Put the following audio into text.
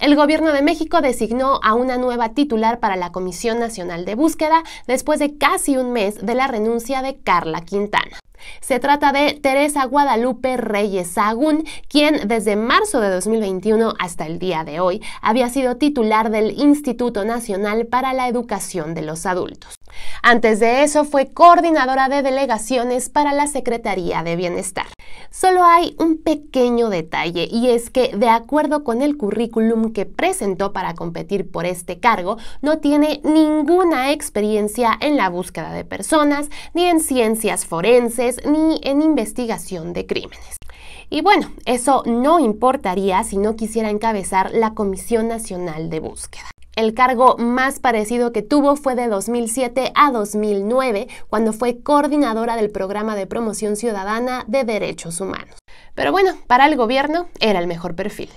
El gobierno de México designó a una nueva titular para la Comisión Nacional de Búsqueda después de casi un mes de la renuncia de Carla Quintana. Se trata de Teresa Guadalupe Reyes Sagún, quien desde marzo de 2021 hasta el día de hoy había sido titular del Instituto Nacional para la Educación de los Adultos. Antes de eso fue coordinadora de delegaciones para la Secretaría de Bienestar. Solo hay un pequeño detalle y es que de acuerdo con el currículum que presentó para competir por este cargo, no tiene ninguna experiencia en la búsqueda de personas, ni en ciencias forenses, ni en investigación de crímenes. Y bueno, eso no importaría si no quisiera encabezar la Comisión Nacional de Búsqueda. El cargo más parecido que tuvo fue de 2007 a 2009, cuando fue coordinadora del Programa de Promoción Ciudadana de Derechos Humanos. Pero bueno, para el gobierno era el mejor perfil.